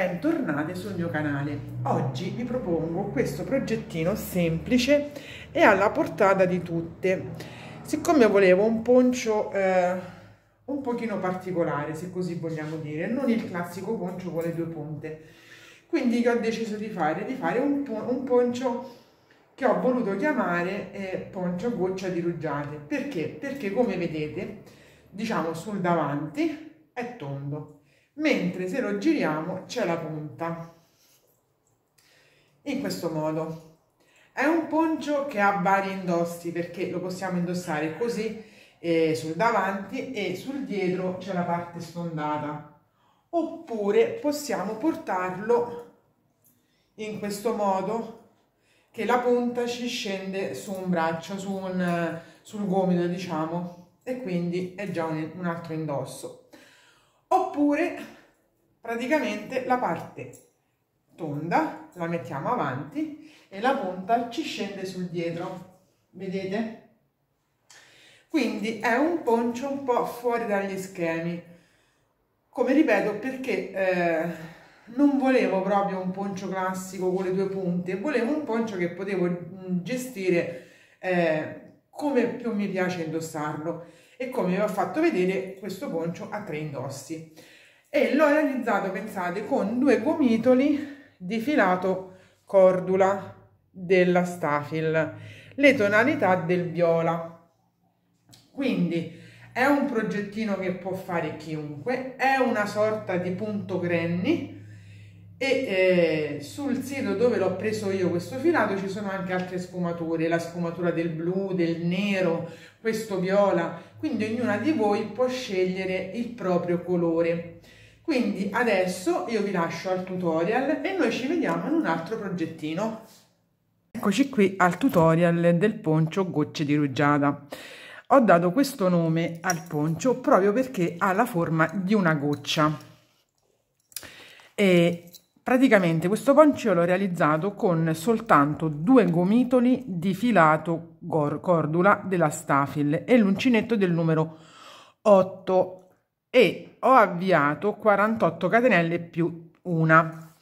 Bentornate sul mio canale. Oggi vi propongo questo progettino semplice e alla portata di tutte. Siccome volevo un poncio eh, un pochino particolare, se così vogliamo dire, non il classico poncio con le due punte, quindi ho deciso di fare? Di fare un, un poncio che ho voluto chiamare eh, poncio goccia di rugiate. Perché? Perché come vedete, diciamo sul davanti è tondo mentre se lo giriamo c'è la punta. In questo modo. È un poncio che ha vari indossi perché lo possiamo indossare così eh, sul davanti e sul dietro c'è la parte sfondata. Oppure possiamo portarlo in questo modo che la punta ci scende su un braccio, su un, sul gomito diciamo e quindi è già un, un altro indosso oppure praticamente la parte tonda la mettiamo avanti e la punta ci scende sul dietro vedete quindi è un poncio un po' fuori dagli schemi come ripeto perché eh, non volevo proprio un poncio classico con le due punte volevo un poncio che potevo mm, gestire eh, come più mi piace indossarlo e come vi ho fatto vedere questo poncio ha tre indossi e l'ho realizzato pensate con due gomitoli di filato cordula della Stafil le tonalità del viola quindi è un progettino che può fare chiunque è una sorta di punto granny e eh, sul sito dove l'ho preso io questo filato ci sono anche altre sfumature, la sfumatura del blu, del nero, questo viola, quindi ognuna di voi può scegliere il proprio colore. Quindi adesso io vi lascio al tutorial e noi ci vediamo in un altro progettino. Eccoci qui al tutorial del poncio gocce di rugiada. Ho dato questo nome al poncio proprio perché ha la forma di una goccia. E Praticamente questo poncio l'ho realizzato con soltanto due gomitoli di filato cordula della Stafil e l'uncinetto del numero 8 e ho avviato 48 catenelle più una.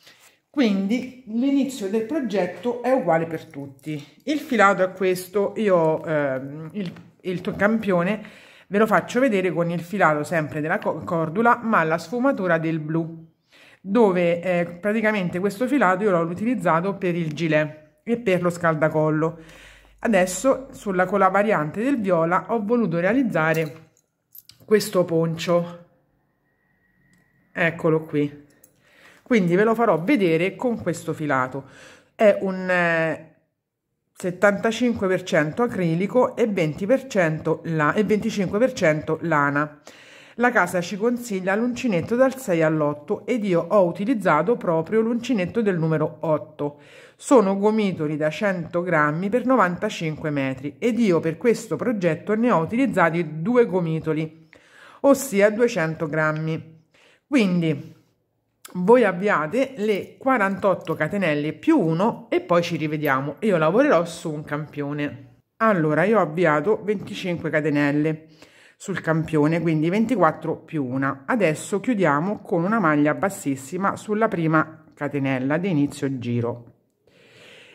Quindi l'inizio del progetto è uguale per tutti. Il filato è questo, io eh, il, il campione ve lo faccio vedere con il filato sempre della cordula ma la sfumatura del blu dove eh, praticamente questo filato io l'ho utilizzato per il gilet e per lo scaldacollo. Adesso sulla, con la variante del viola ho voluto realizzare questo poncio. Eccolo qui. Quindi ve lo farò vedere con questo filato. È un eh, 75% acrilico e, 20% la, e 25% lana. La casa ci consiglia l'uncinetto dal 6 all'8 ed io ho utilizzato proprio l'uncinetto del numero 8. Sono gomitoli da 100 grammi per 95 metri ed io per questo progetto ne ho utilizzati due gomitoli, ossia 200 grammi. Quindi voi avviate le 48 catenelle più 1 e poi ci rivediamo. Io lavorerò su un campione. Allora, io ho avviato 25 catenelle sul campione, quindi 24 più 1. Adesso chiudiamo con una maglia bassissima sulla prima catenella di inizio giro.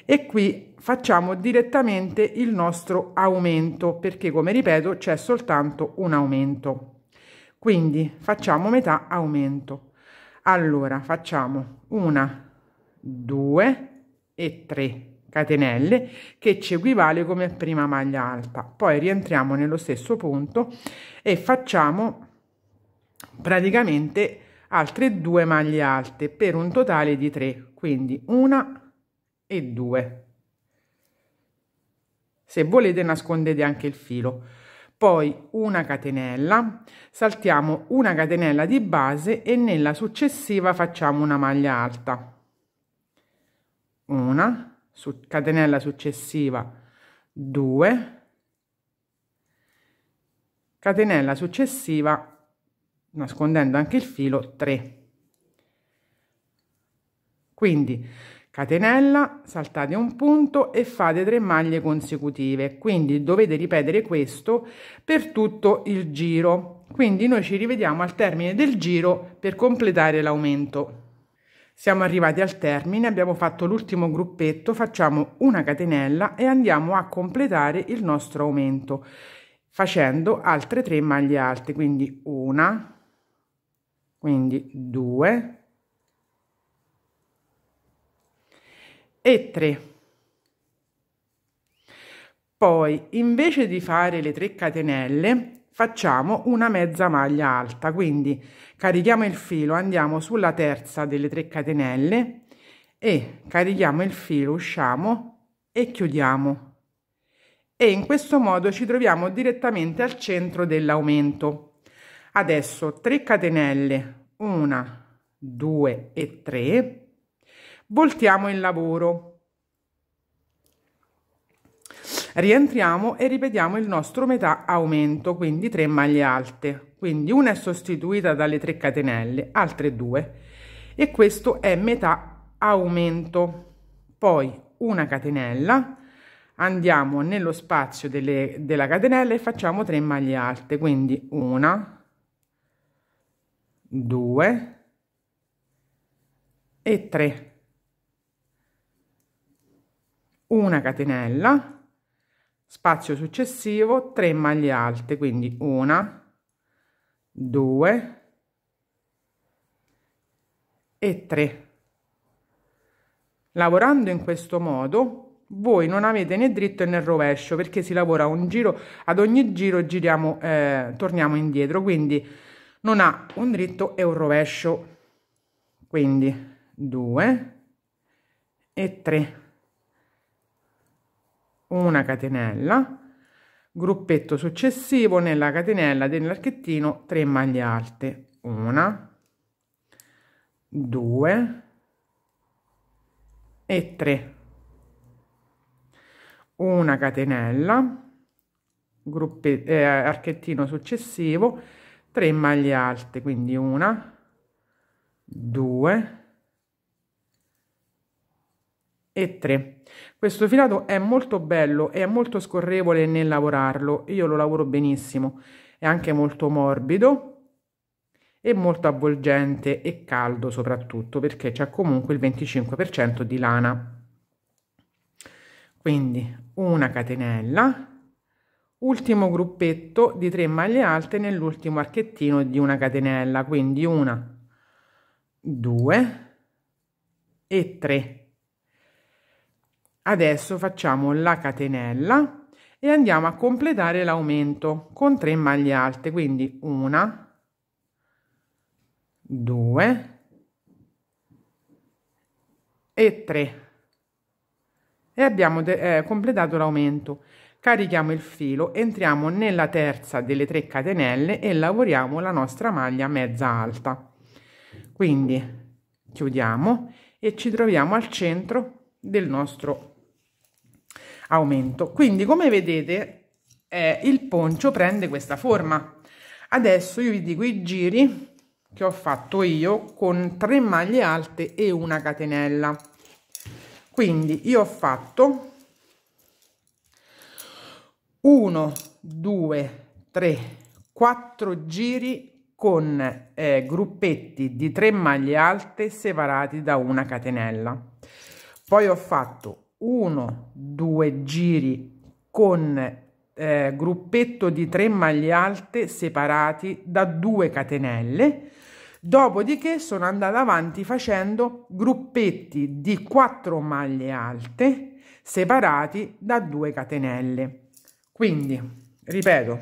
E qui facciamo direttamente il nostro aumento, perché come ripeto c'è soltanto un aumento. Quindi facciamo metà aumento. Allora facciamo una, due e tre catenelle che ci equivale come prima maglia alta poi rientriamo nello stesso punto e facciamo praticamente altre due maglie alte per un totale di 3 quindi una e due se volete nascondete anche il filo poi una catenella saltiamo una catenella di base e nella successiva facciamo una maglia alta una su, catenella successiva 2 catenella successiva nascondendo anche il filo 3 quindi catenella saltate un punto e fate 3 maglie consecutive quindi dovete ripetere questo per tutto il giro quindi noi ci rivediamo al termine del giro per completare l'aumento siamo arrivati al termine, abbiamo fatto l'ultimo gruppetto, facciamo una catenella e andiamo a completare il nostro aumento facendo altre tre maglie alte, quindi una, quindi due e tre. Poi invece di fare le tre catenelle facciamo una mezza maglia alta quindi carichiamo il filo andiamo sulla terza delle 3 catenelle e carichiamo il filo usciamo e chiudiamo e in questo modo ci troviamo direttamente al centro dell'aumento adesso 3 catenelle 1 2 e 3 voltiamo il lavoro rientriamo e ripetiamo il nostro metà aumento quindi 3 maglie alte quindi una è sostituita dalle 3 catenelle altre 2 e questo è metà aumento poi una catenella andiamo nello spazio delle, della catenella e facciamo 3 maglie alte quindi una 2 e 3 una catenella spazio successivo 3 maglie alte quindi una 2 e 3 lavorando in questo modo voi non avete né dritto né rovescio perché si lavora un giro ad ogni giro giriamo eh, torniamo indietro quindi non ha un dritto e un rovescio quindi 2 e 3 una catenella gruppetto successivo nella catenella dell'archettino 3 maglie alte una 2 e 3 una catenella gruppetto eh, archettino successivo 3 maglie alte quindi una 2 e 3. Questo filato è molto bello e è molto scorrevole nel lavorarlo, io lo lavoro benissimo, è anche molto morbido e molto avvolgente e caldo soprattutto perché c'è comunque il 25% di lana. Quindi una catenella, ultimo gruppetto di 3 maglie alte nell'ultimo archettino di una catenella, quindi una, due e tre Adesso facciamo la catenella e andiamo a completare l'aumento con 3 maglie alte, quindi una, due e tre. E abbiamo eh, completato l'aumento. Carichiamo il filo, entriamo nella terza delle 3 catenelle e lavoriamo la nostra maglia mezza alta. Quindi chiudiamo e ci troviamo al centro del nostro aumento. Quindi come vedete eh, il poncio prende questa forma. Adesso io vi dico i giri che ho fatto io con 3 maglie alte e una catenella. Quindi io ho fatto 1, 2, 3, 4 giri con eh, gruppetti di 3 maglie alte separati da una catenella. Poi ho fatto 1, 2 giri con eh, gruppetto di 3 maglie alte separati da 2 catenelle. Dopodiché sono andata avanti facendo gruppetti di 4 maglie alte separati da 2 catenelle. Quindi, ripeto,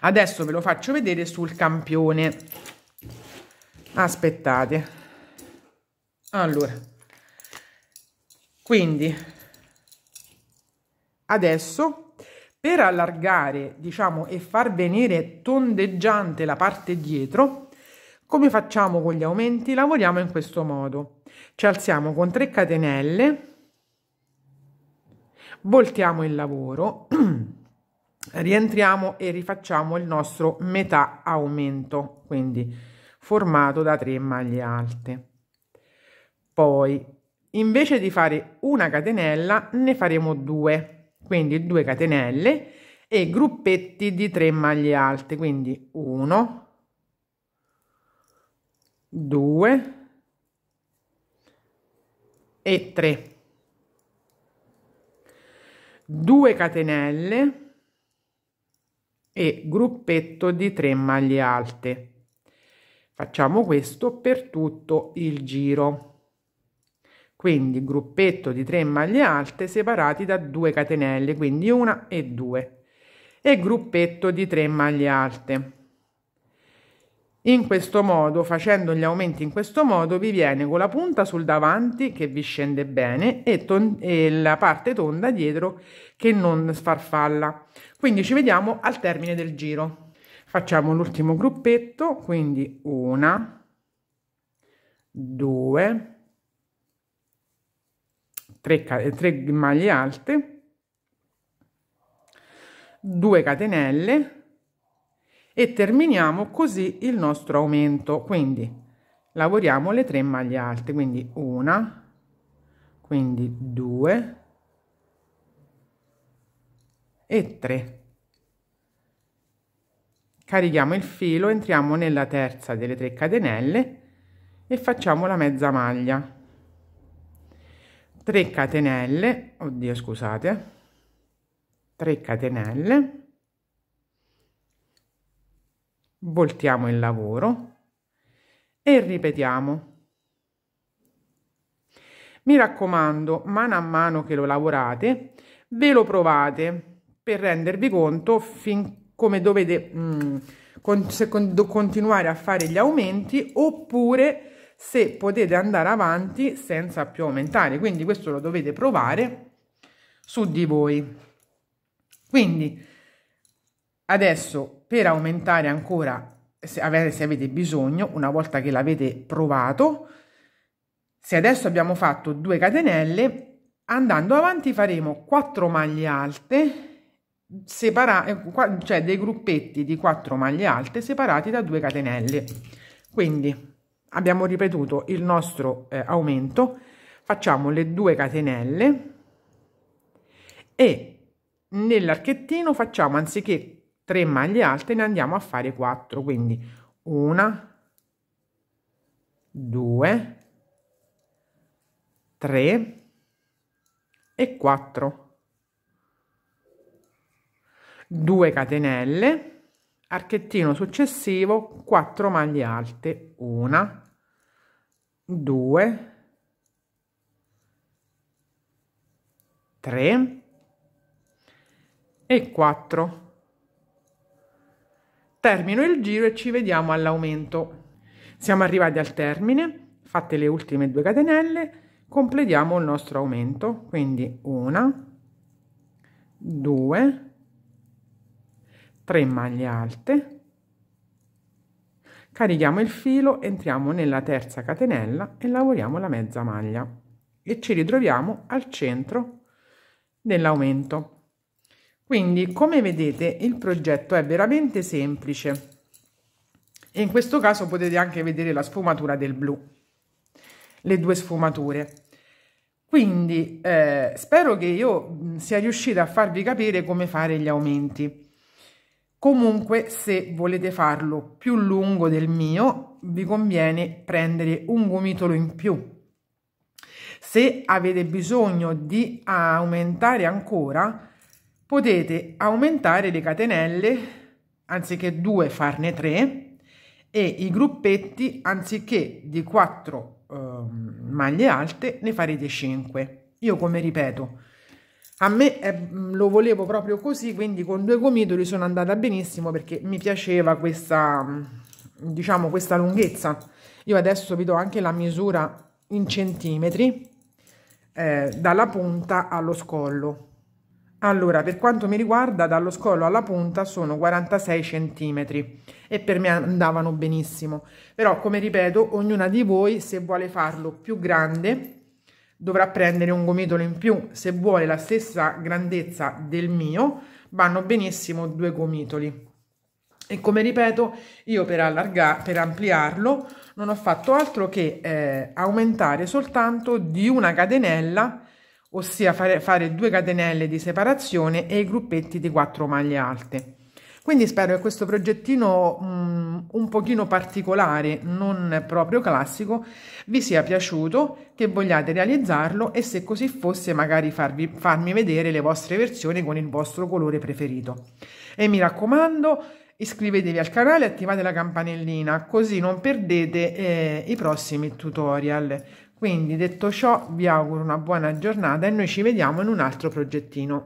adesso ve lo faccio vedere sul campione. Aspettate. Allora, quindi adesso per allargare diciamo e far venire tondeggiante la parte dietro come facciamo con gli aumenti lavoriamo in questo modo ci alziamo con 3 catenelle voltiamo il lavoro rientriamo e rifacciamo il nostro metà aumento quindi formato da 3 maglie alte poi Invece di fare una catenella ne faremo due, quindi due catenelle e gruppetti di 3 maglie alte, quindi 1, 2 e 3. 2 catenelle e gruppetto di 3 maglie alte. Facciamo questo per tutto il giro quindi gruppetto di 3 maglie alte separati da 2 catenelle, quindi una e due e gruppetto di 3 maglie alte. In questo modo, facendo gli aumenti in questo modo, vi viene con la punta sul davanti che vi scende bene e, e la parte tonda dietro che non sfarfalla. Quindi ci vediamo al termine del giro. Facciamo l'ultimo gruppetto, quindi una, due, 3, 3 eh, maglie alte, 2 catenelle e terminiamo così il nostro aumento. Quindi lavoriamo le 3 maglie alte, quindi una, quindi 2 e 3 carichiamo il filo, entriamo nella terza delle 3 catenelle e facciamo la mezza maglia. 3 catenelle oddio scusate 3 eh. catenelle voltiamo il lavoro e ripetiamo mi raccomando mano a mano che lo lavorate ve lo provate per rendervi conto fin come dovete mh, mm, con, se, con, continuare a fare gli aumenti oppure se potete andare avanti senza più aumentare quindi questo lo dovete provare su di voi quindi adesso per aumentare ancora se avete, se avete bisogno una volta che l'avete provato se adesso abbiamo fatto 2 catenelle andando avanti faremo 4 maglie alte separate eh, cioè dei gruppetti di 4 maglie alte separati da 2 catenelle quindi abbiamo ripetuto il nostro eh, aumento facciamo le due catenelle e nell'archettino facciamo anziché 3 maglie alte ne andiamo a fare 4 quindi una 2 3 e 4 2 catenelle archettino successivo 4 maglie alte 1 2, 3 e 4. Termino il giro e ci vediamo all'aumento. Siamo arrivati al termine, fatte le ultime due catenelle, completiamo il nostro aumento, quindi una, due, tre maglie alte, Carichiamo il filo, entriamo nella terza catenella e lavoriamo la mezza maglia e ci ritroviamo al centro dell'aumento. Quindi, come vedete, il progetto è veramente semplice e in questo caso potete anche vedere la sfumatura del blu, le due sfumature. Quindi eh, spero che io sia riuscita a farvi capire come fare gli aumenti comunque se volete farlo più lungo del mio vi conviene prendere un gomitolo in più se avete bisogno di aumentare ancora potete aumentare le catenelle anziché due farne tre e i gruppetti anziché di 4 eh, maglie alte ne farete 5 io come ripeto a me è, mm, lo volevo proprio così, quindi con due gomitoli sono andata benissimo perché mi piaceva questa, mm, diciamo, questa lunghezza. Io adesso vi do anche la misura in centimetri eh, dalla punta allo scollo. Allora, per quanto mi riguarda, dallo scollo alla punta sono 46 centimetri e per me andavano benissimo. Però, come ripeto, ognuna di voi, se vuole farlo più grande, dovrà prendere un gomitolo in più. Se vuole la stessa grandezza del mio, vanno benissimo due gomitoli. E come ripeto, io per, allargare, per ampliarlo non ho fatto altro che eh, aumentare soltanto di una catenella, ossia fare, fare due catenelle di separazione e i gruppetti di quattro maglie alte. Quindi spero che questo progettino um, un pochino particolare, non proprio classico, vi sia piaciuto, che vogliate realizzarlo e se così fosse magari farvi, farmi vedere le vostre versioni con il vostro colore preferito. E mi raccomando, iscrivetevi al canale e attivate la campanellina così non perdete eh, i prossimi tutorial. Quindi detto ciò vi auguro una buona giornata e noi ci vediamo in un altro progettino.